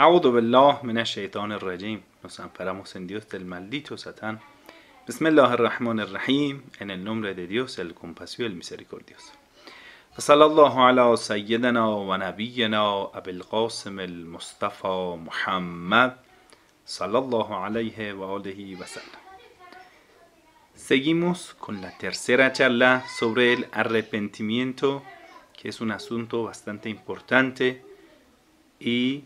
Audo billah min rajim. Nos amparamos en Dios del maldito Satán. Bismillah ar-Rahman ar-Rahim. En el nombre de Dios, el compasivo el misericordioso. صلى الله على سيدنا ونبينا أبي القاسم المصطفى محمد صلى الله عليه وآله وسلم Seguimos con la tercera charla sobre el arrepentimiento, que es un asunto bastante importante y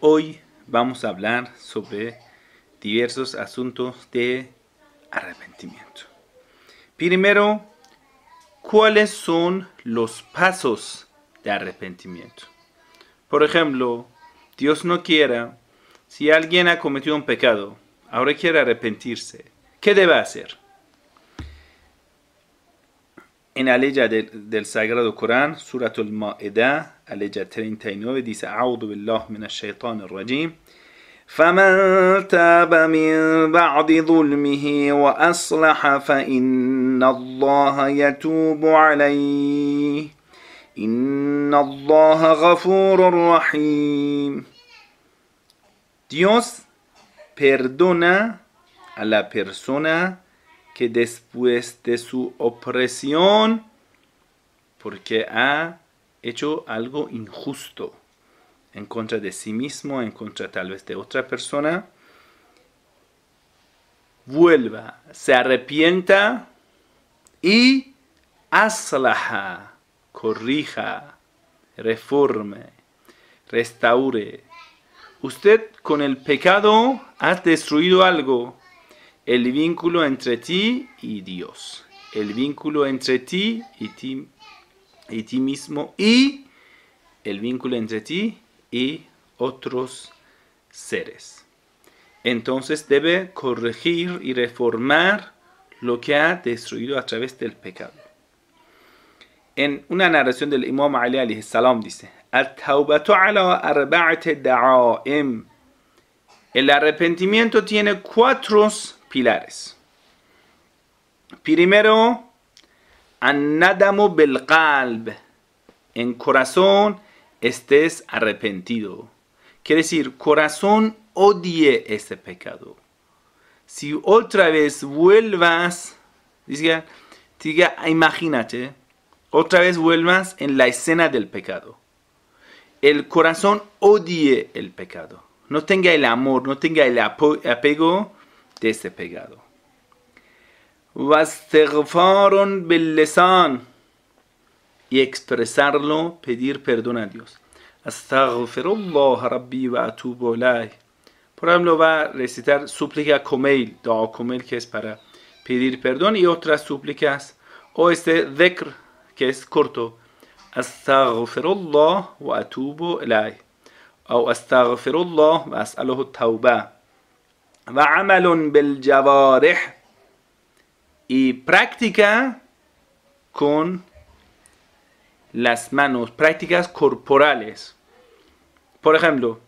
Hoy vamos a hablar sobre diversos asuntos de arrepentimiento. Primero, ¿cuáles son los pasos de arrepentimiento? Por ejemplo, Dios no quiera, si alguien ha cometido un pecado, ahora quiere arrepentirse, ¿qué debe hacer? En la ley del, del Sagrado Corán, Suratul Ma'idah, ley 39, dice: A'udhu billah min ash-shaytan rajim فمن تاب من بعد ظلمه وأصلح فإن الله يتوب عليه إن الله غفور رحيم Dios perdona a la persona que después de su opresión, porque ha hecho algo injusto en contra de sí mismo, en contra tal vez de otra persona, vuelva, se arrepienta y aslaja, corrija, reforme, restaure. Usted con el pecado ha destruido algo el vínculo entre ti y Dios, el vínculo entre ti y ti, y ti mismo y el vínculo entre ti y otros seres. Entonces debe corregir y reformar lo que ha destruido a través del pecado. En una narración del Imam Ali alayhi salam dice: El arrepentimiento tiene cuatro pilares. Primero, anádamo qalb. En corazón estés arrepentido. Quiere decir, corazón odie ese pecado. Si otra vez vuelvas, diga, diga, imagínate, otra vez vuelvas en la escena del pecado. El corazón odie el pecado. No tenga el amor, no tenga el apego desapegado. Vasteghfarun bellesan. Y expresarlo, pedir perdón a Dios. Astaghfirullah Rabbi wa atubu Por ejemplo, va a recitar súplica comel, dua comel que es para pedir perdón y otras súplicas. O este dhikr que es corto. Astaghfirullah wa atubu ilayh. O astaghfirullah wa as'aluhu tawbah va y práctica con las manos, prácticas corporales. Por ejemplo,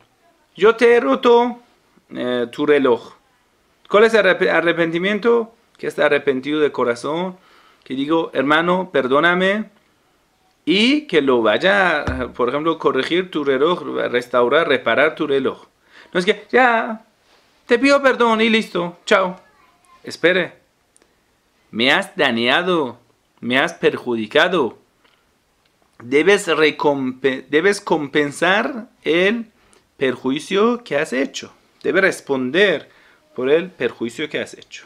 yo te he roto eh, tu reloj. ¿Cuál es el arrepentimiento? Que está arrepentido de corazón, que digo, hermano, perdóname, y que lo vaya, por ejemplo, corregir tu reloj, restaurar, reparar tu reloj. No es que, ya, te pido perdón y listo. Chao. Espere. Me has dañado. Me has perjudicado. Debes, debes compensar el perjuicio que has hecho. Debes responder por el perjuicio que has hecho.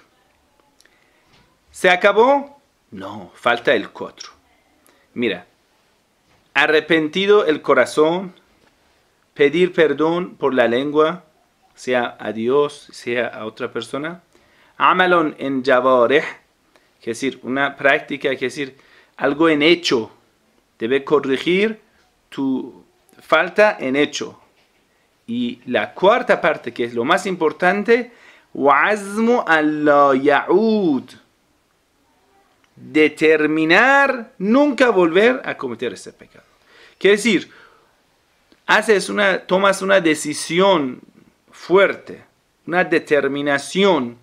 ¿Se acabó? No, falta el 4. Mira, arrepentido el corazón, pedir perdón por la lengua, sea a Dios, sea a otra persona. Amalon en jabareh, es decir, una práctica, es decir, algo en hecho. Debe corregir tu falta en hecho. Y la cuarta parte, que es lo más importante, Wazmu la yaud. Determinar nunca volver a cometer ese pecado. Quiere decir, haces una, tomas una decisión fuerte, una determinación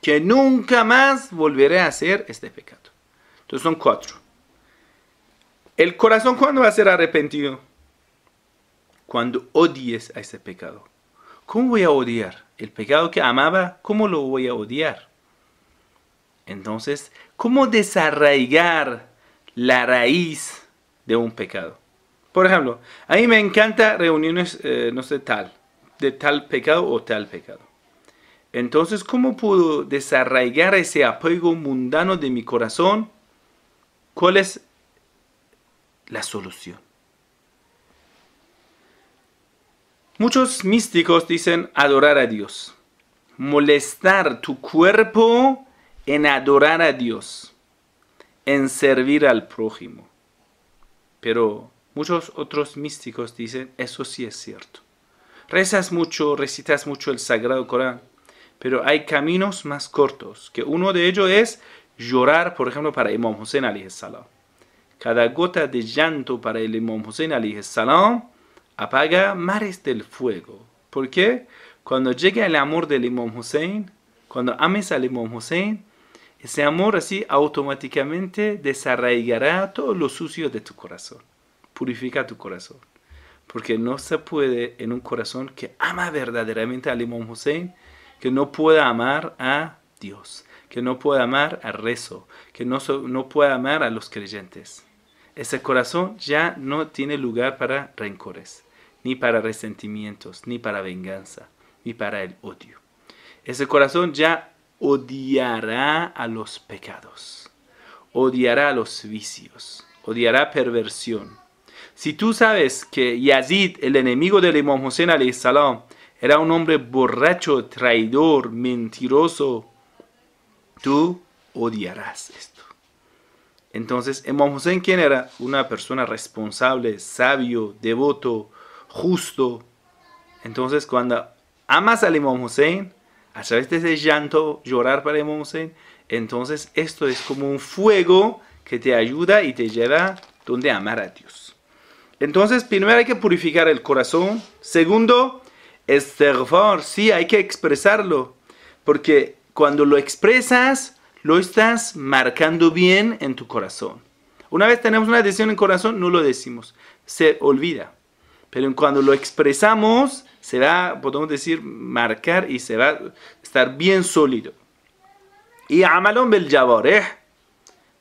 que nunca más volveré a hacer este pecado. Entonces son cuatro. El corazón cuando va a ser arrepentido? Cuando odies a ese pecado. ¿Cómo voy a odiar? El pecado que amaba, ¿cómo lo voy a odiar? Entonces, ¿cómo desarraigar la raíz de un pecado? Por ejemplo, a mí me encanta reuniones, eh, no sé, tal de tal pecado o tal pecado. Entonces, ¿cómo puedo desarraigar ese apego mundano de mi corazón? ¿Cuál es la solución? Muchos místicos dicen adorar a Dios, molestar tu cuerpo en adorar a Dios, en servir al prójimo. Pero muchos otros místicos dicen, eso sí es cierto. Rezas mucho, recitas mucho el Sagrado Corán, pero hay caminos más cortos, que uno de ellos es llorar, por ejemplo, para Imam Hussein salam. Cada gota de llanto para el Imam Hussein salam apaga mares del fuego. ¿Por qué? Cuando llega el amor del Imam Hussein, cuando ames al Imam Hussein, ese amor así automáticamente desarraigará todo lo sucio de tu corazón, purifica tu corazón. Porque no se puede en un corazón que ama verdaderamente a Limón Hussein, que no pueda amar a Dios, que no pueda amar al rezo, que no, no pueda amar a los creyentes. Ese corazón ya no tiene lugar para rencores, ni para resentimientos, ni para venganza, ni para el odio. Ese corazón ya odiará a los pecados, odiará a los vicios, odiará perversión, si tú sabes que Yazid, el enemigo del Imam Hussein salam, era un hombre borracho, traidor, mentiroso, tú odiarás esto. Entonces, Imam Hussein, quien era una persona responsable, sabio, devoto, justo, entonces cuando amas al Imam Hussein, a través de ese llanto, llorar para Imam Hussein, entonces esto es como un fuego que te ayuda y te lleva donde amar a Dios. Entonces, primero hay que purificar el corazón. Segundo, esterfor, sí, hay que expresarlo. Porque cuando lo expresas, lo estás marcando bien en tu corazón. Una vez tenemos una decisión en el corazón, no lo decimos, se olvida. Pero cuando lo expresamos, se va, podemos decir, marcar y se va a estar bien sólido. Y amalón bel eh.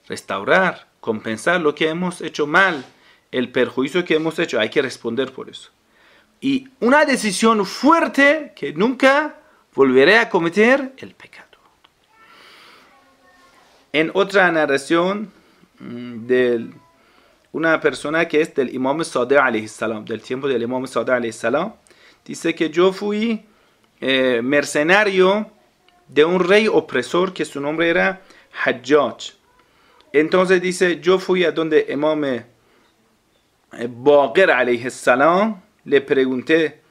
restaurar, compensar lo que hemos hecho mal el perjuicio que hemos hecho, hay que responder por eso. Y una decisión fuerte que nunca volveré a cometer el pecado. En otra narración mm, de una persona que es del Imam Sadeh del tiempo del Imam Sadeh dice que yo fui eh, mercenario de un rey opresor que su nombre era Hajjaj. Entonces dice, yo fui a donde Imam Baqir alayhi salam le pregunté,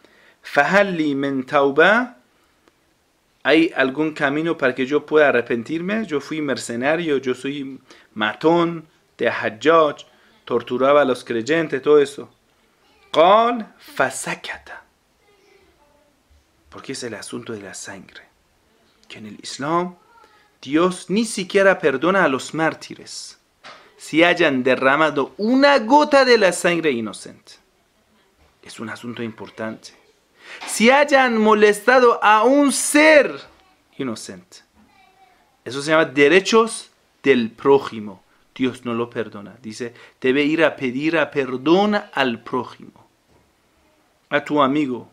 ¿Hay algún camino para que yo pueda arrepentirme? Yo fui mercenario, yo soy matón, de hajjaj, torturaba a los creyentes, todo eso. Qal fasakata. Porque es el asunto de la sangre. Que en el Islam Dios ni siquiera perdona a los mártires si hayan derramado una gota de la sangre inocente. Es un asunto importante. Si hayan molestado a un ser inocente. Eso se llama derechos del prójimo. Dios no lo perdona. Dice, debe ir a pedir a perdón al prójimo. A tu amigo,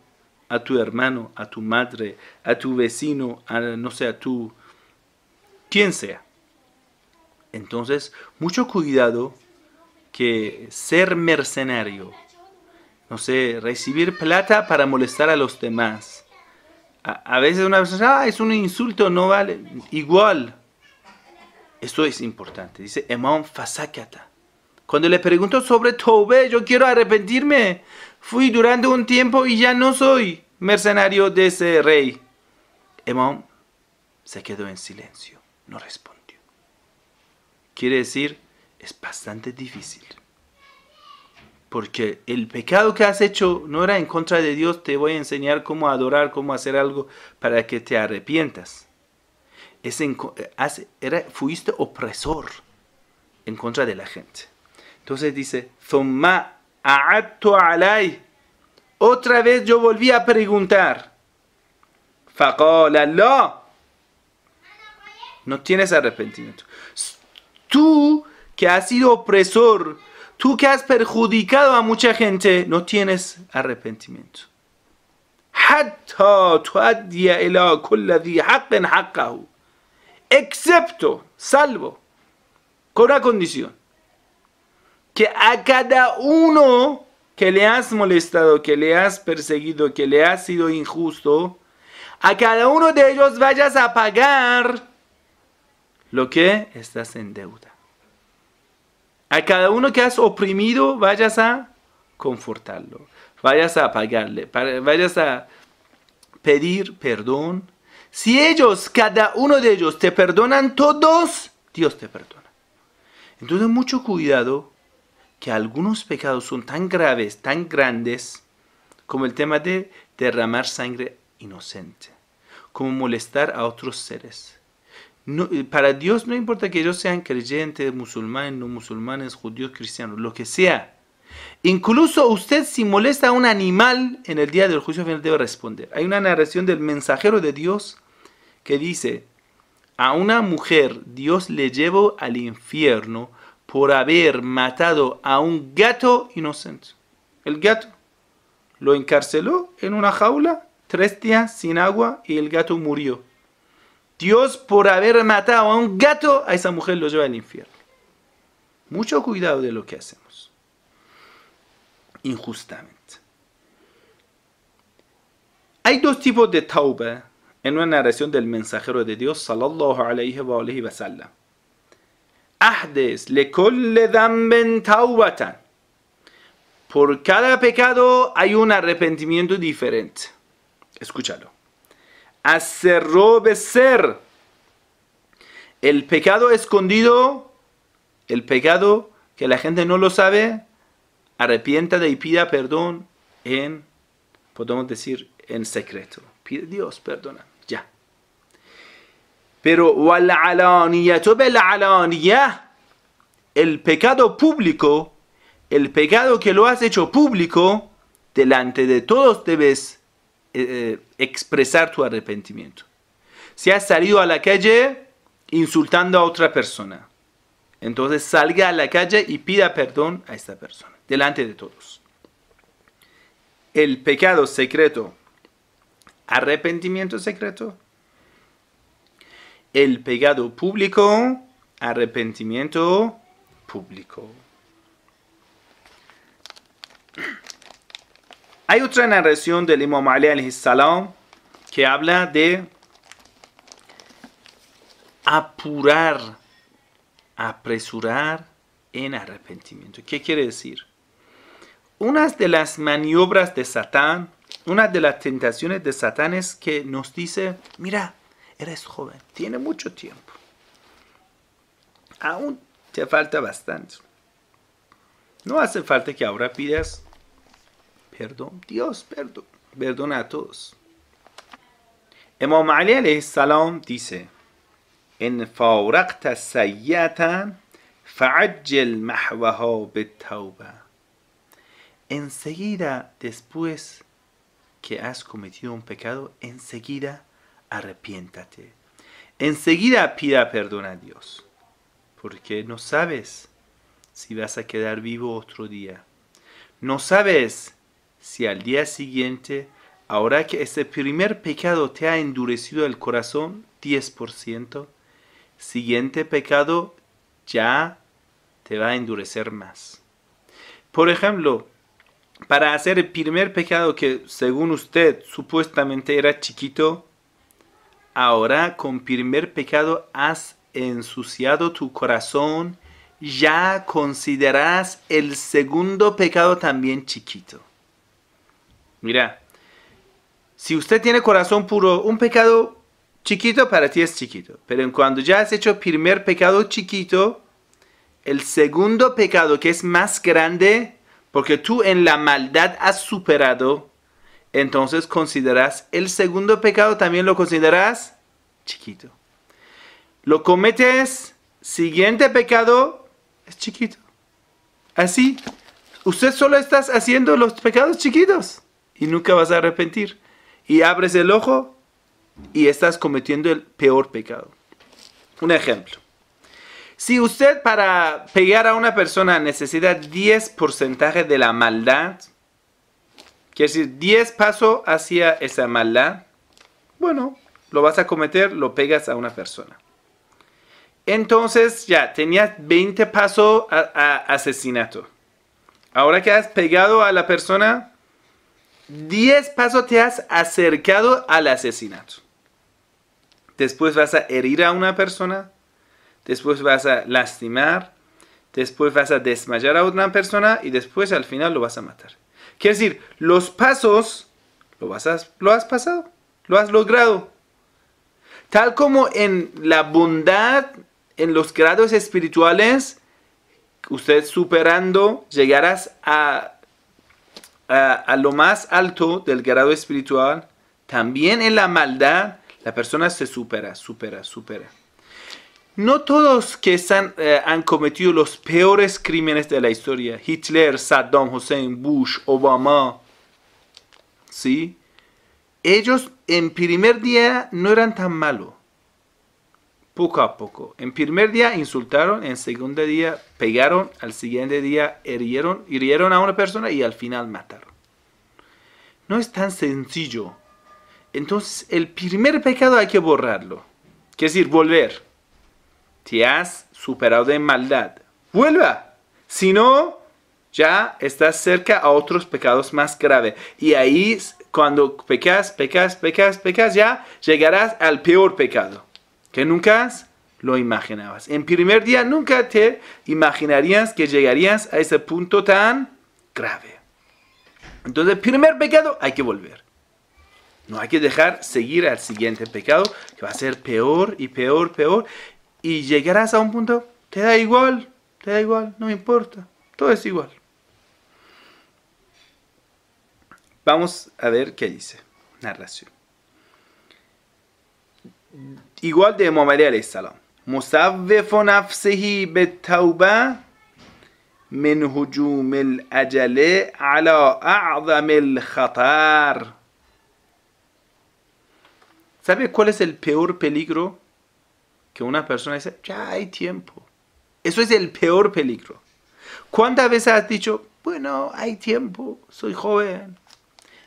a tu hermano, a tu madre, a tu vecino, a no sé, a tu... quien sea. Entonces, mucho cuidado que ser mercenario, no sé, recibir plata para molestar a los demás. A, veces una persona, ah, es un insulto, no vale. Igual. Esto es importante. Dice Emón Fasakata. Cuando le pregunto sobre Tobe, yo quiero arrepentirme. Fui durante un tiempo y ya no soy mercenario de ese rey. Emón se quedó en silencio, no respondió. Quiere decir, es bastante difícil. Porque el pecado que has hecho no era en contra de Dios, te voy a enseñar cómo adorar, cómo hacer algo para que te arrepientas. Es en, eh, era, fuiste opresor en contra de la gente. Entonces dice, alay. Otra vez yo volví a preguntar. No tienes arrepentimiento. Tú que has sido opresor, tú que has perjudicado a mucha gente, no tienes arrepentimiento. Excepto, salvo, con una condición, que a cada uno que le has molestado, que le has perseguido, que le has sido injusto, a cada uno de ellos vayas a pagar lo que estás en deuda. A cada uno que has oprimido, vayas a confortarlo, vayas a pagarle, vayas a pedir perdón. Si ellos, cada uno de ellos, te perdonan todos, Dios te perdona. Entonces mucho cuidado que algunos pecados son tan graves, tan grandes, como el tema de derramar sangre inocente, como molestar a otros seres, eh, para Dios no importa que ellos sean creyentes, musulmanes, no musulmanes, judíos, cristianos, lo que sea. Incluso usted si molesta a un animal en el día del juicio final debe responder. Hay una narración del mensajero de Dios que dice, a una mujer Dios le llevó al infierno por haber matado a un gato inocente. El gato lo encarceló en una jaula tres días sin agua y el gato murió. Dios por haber matado a un gato, a esa mujer lo lleva al infierno. Mucho cuidado de lo que hacemos. Injustamente. Hay dos tipos de tauba en una narración del mensajero de Dios, sallallahu alayhi wa alayhi wa sallam. Ahdes le damben taubatan. Por cada pecado hay un arrepentimiento diferente. Escúchalo acerró ser. El pecado escondido, el pecado que la gente no lo sabe, arrepiéntate y pida perdón en, podemos decir, en secreto. Pide Dios, perdona, ya. Pero el pecado público, el pecado que lo has hecho público, delante de todos debes eh, eh, expresar tu arrepentimiento. Si has salido a la calle insultando a otra persona, entonces salga a la calle y pida perdón a esta persona, delante de todos. El pecado secreto, arrepentimiento secreto. El pecado público, arrepentimiento público. Hay otra narración del Imam Ali salam que habla de apurar, apresurar en arrepentimiento. ¿Qué quiere decir? Una de las maniobras de Satán, una de las tentaciones de Satán es que nos dice, mira, eres joven, tiene mucho tiempo. Aún te falta bastante. No hace falta que ahora pidas perdón, Dios perdón, perdona a todos. Imam Ali alayhi dice, en fauraqta Enseguida después que has cometido un pecado, enseguida arrepiéntate. Enseguida pida perdón a Dios, porque no sabes si vas a quedar vivo otro día. No sabes si al día siguiente, ahora que ese primer pecado te ha endurecido el corazón, 10%, siguiente pecado ya te va a endurecer más. Por ejemplo, para hacer el primer pecado que según usted supuestamente era chiquito, ahora con primer pecado has ensuciado tu corazón, ya consideras el segundo pecado también chiquito. Mira, si usted tiene corazón puro, un pecado chiquito para ti es chiquito. Pero cuando ya has hecho primer pecado chiquito, el segundo pecado que es más grande, porque tú en la maldad has superado, entonces consideras el segundo pecado también lo consideras chiquito. Lo cometes, siguiente pecado es chiquito. Así, usted solo está haciendo los pecados chiquitos y nunca vas a arrepentir. Y abres el ojo y estás cometiendo el peor pecado. Un ejemplo. Si usted para pegar a una persona necesita 10% de la maldad, quiere decir 10 pasos hacia esa maldad, bueno, lo vas a cometer, lo pegas a una persona. Entonces ya tenías 20 pasos a, a asesinato. Ahora que has pegado a la persona, 10 pasos te has acercado al asesinato. Después vas a herir a una persona, después vas a lastimar, después vas a desmayar a otra persona y después al final lo vas a matar. Quiere decir, los pasos lo, lo has pasado, lo has logrado. Tal como en la bondad, en los grados espirituales, usted superando, llegarás a a, lo más alto del grado espiritual, también en la maldad, la persona se supera, supera, supera. No todos que eh, han cometido los peores crímenes de la historia, Hitler, Saddam Hussein, Bush, Obama, ¿sí? Ellos en primer día no eran tan malos poco a poco. En primer día insultaron, en segundo día pegaron, al siguiente día herieron, hirieron a una persona y al final mataron. No es tan sencillo. Entonces el primer pecado hay que borrarlo. Que decir, volver. Te has superado de maldad. Vuelva. Si no, ya estás cerca a otros pecados más graves. Y ahí, cuando pecas, pecas, pecas, pecas, ya llegarás al peor pecado que nunca lo imaginabas. En primer día nunca te imaginarías que llegarías a ese punto tan grave. Entonces, primer pecado hay que volver. No hay que dejar seguir al siguiente pecado, que va a ser peor y peor, peor. Y llegarás a un punto, te da igual, te da igual, no me importa, todo es igual. Vamos a ver qué dice. Narración igual de Mohamed Ali Salam. nafsihi min ala khatar. ¿Sabe cuál es el peor peligro? Que una persona dice, ya hay tiempo. Eso es el peor peligro. ¿Cuántas veces has dicho, bueno, hay tiempo, soy joven?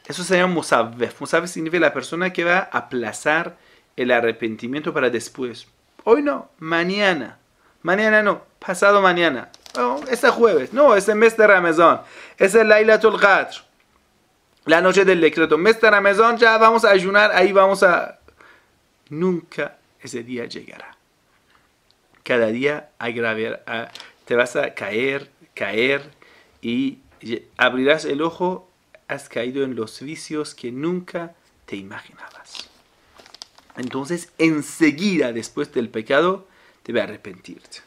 Eso se llama musavvef. Musavvef significa la persona que va a aplazar el arrepentimiento para después. Hoy no, mañana. Mañana no, pasado mañana. este jueves, no, este mes de Ramazán. Es el Laila Qadr. La noche del decreto. Mes de Ramazán ya vamos a ayunar, ahí vamos a... Nunca ese día llegará. Cada día agraver, ah, te vas a caer, caer y abrirás el ojo, has caído en los vicios que nunca te imaginabas entonces enseguida después del pecado debe arrepentirte.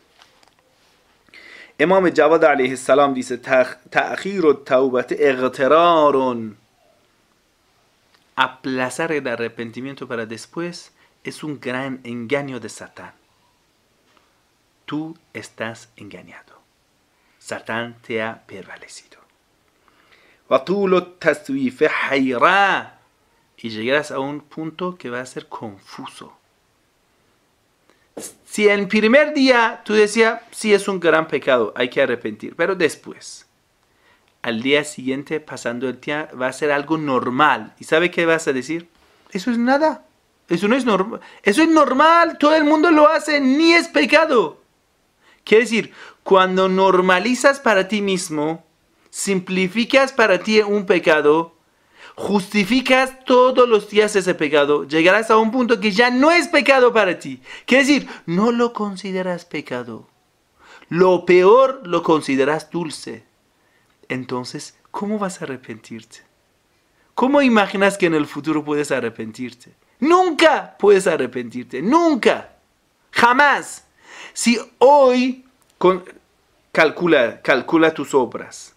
Imam Javad alaihi salam dice, aplazar el arrepentimiento para después es un gran engaño de Satán. Tú estás engañado. Satán te ha prevalecido y llegarás a un punto que va a ser confuso. Si el primer día tú decías, sí es un gran pecado, hay que arrepentir, pero después, al día siguiente, pasando el día, va a ser algo normal. ¿Y sabe qué vas a decir? Eso es nada. Eso no es normal. Eso es normal, todo el mundo lo hace, ni es pecado. Quiere decir, cuando normalizas para ti mismo, simplificas para ti un pecado, justificas todos los días ese pecado, llegarás a un punto que ya no es pecado para ti. Quiere decir, no lo consideras pecado. Lo peor lo consideras dulce. Entonces, ¿cómo vas a arrepentirte? ¿Cómo imaginas que en el futuro puedes arrepentirte? Nunca puedes arrepentirte, nunca, jamás. Si hoy con, calcula, calcula tus obras,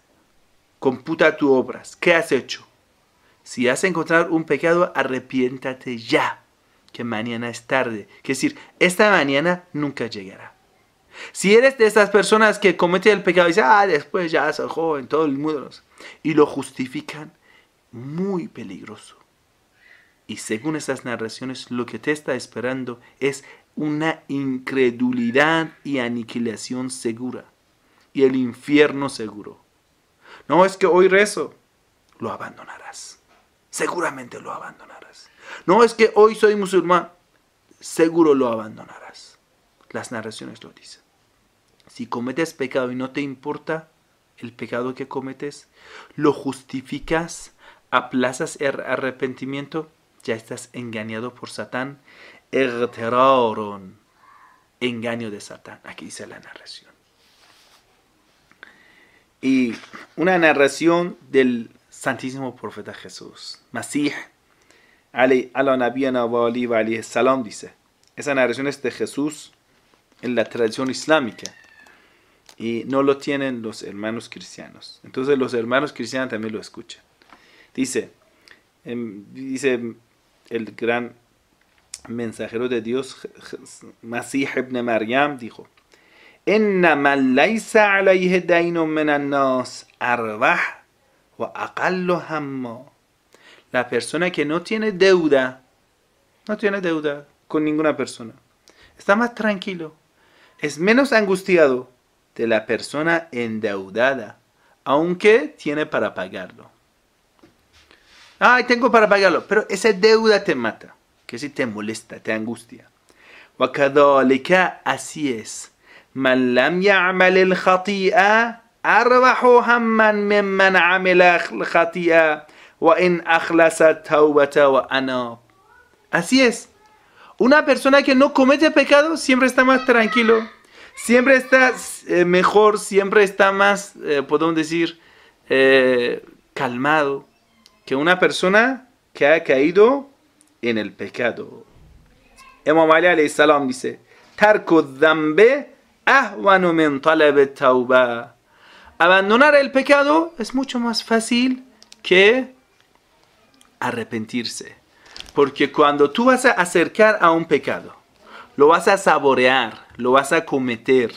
computa tus obras, ¿qué has hecho? si has encontrado un pecado, arrepiéntate ya, que mañana es tarde. Es decir, esta mañana nunca llegará. Si eres de esas personas que cometen el pecado y dicen, ah, después ya soy joven, todo el mundo, y lo justifican, muy peligroso. Y según esas narraciones, lo que te está esperando es una incredulidad y aniquilación segura. Y el infierno seguro. No es que hoy rezo, lo abandonarás seguramente lo abandonarás. No es que hoy soy musulmán, seguro lo abandonarás. Las narraciones lo dicen. Si cometes pecado y no te importa el pecado que cometes, lo justificas, aplazas el er-, arrepentimiento, ya estás engañado por Satán. engaño de Satán. Aquí dice la narración. Y una narración del Santísimo Profeta Jesús, Masih, Ali, ala Nabiana Wali dice. Esa narración es de Jesús en la tradición islámica y no lo tienen los hermanos cristianos. Entonces los hermanos cristianos también lo escuchan. Dice, em, dice el gran mensajero de Dios, Masih ibn Maryam, dijo, إنما ليس alayhi دين من الناس pues la persona que no tiene deuda, no tiene deuda con ninguna persona, está más tranquilo, es menos angustiado de la persona endeudada, aunque tiene para pagarlo. Ay, tengo para pagarlo, pero esa deuda te mata, que si te molesta, te angustia. así es. manlam yamal el khati'a hamman mimman amila khatiya wa in wa Así es. Una persona que no comete pecado siempre está más tranquilo, siempre está eh, mejor, siempre está más, eh, podemos decir, eh, calmado que una persona que ha caído en el pecado. Imam Ali alayhi salam dice: Tarku dhanbe ahwanu min talab tauba abandonar el pecado es mucho más fácil que arrepentirse. Porque cuando tú vas a acercar a un pecado, lo vas a saborear, lo vas a cometer.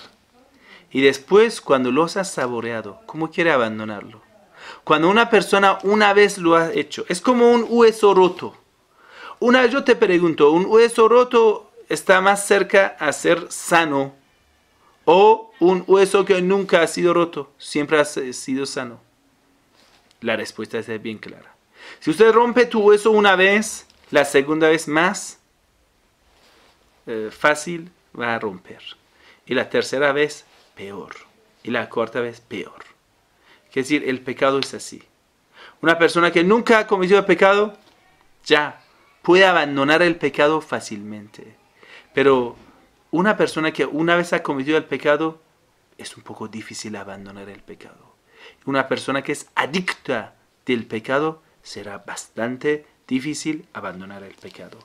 Y después, cuando lo has saboreado, ¿cómo quiere abandonarlo? Cuando una persona una vez lo ha hecho, es como un hueso roto. Una yo te pregunto, ¿un hueso roto está más cerca a ser sano o un hueso que nunca ha sido roto, siempre ha sido sano? La respuesta es bien clara. Si usted rompe tu hueso una vez, la segunda vez más eh, fácil va a romper. Y la tercera vez, peor. Y la cuarta vez, peor. Es decir, el pecado es así. Una persona que nunca ha cometido pecado, ya puede abandonar el pecado fácilmente. Pero una persona que una vez ha cometido el pecado, es un poco difícil abandonar el pecado. Una persona que es adicta del pecado, será bastante difícil abandonar el pecado.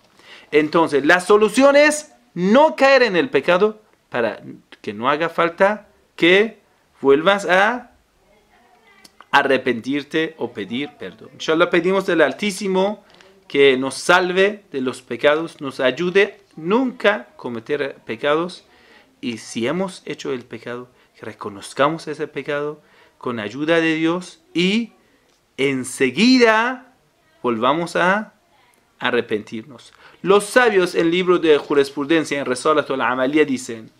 Entonces, la solución es no caer en el pecado para que no haga falta que vuelvas a arrepentirte o pedir perdón. lo pedimos del Altísimo que nos salve de los pecados, nos ayude nunca cometer pecados y si hemos hecho el pecado, reconozcamos ese pecado con ayuda de Dios y enseguida volvamos a arrepentirnos. Los sabios en el libro de jurisprudencia en Resolat la Amalia dicen,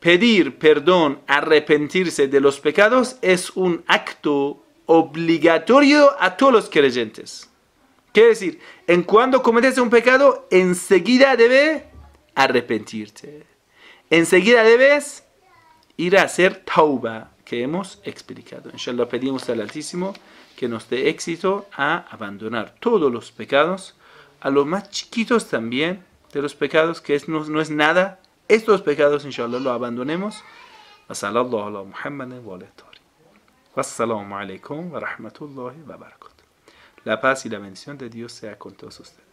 pedir perdón, arrepentirse de los pecados es un acto obligatorio a todos los creyentes. Quiere decir, en cuando cometes un pecado, enseguida debes arrepentirte. Enseguida debes ir a hacer tauba, que hemos explicado. Inshallah pedimos al Altísimo que nos dé éxito a abandonar todos los pecados, a los más chiquitos también de los pecados, que es, no, es nada. Estos pecados, inshallah, los abandonemos. wa wa la paz y la bendición de Dios sea con todos ustedes.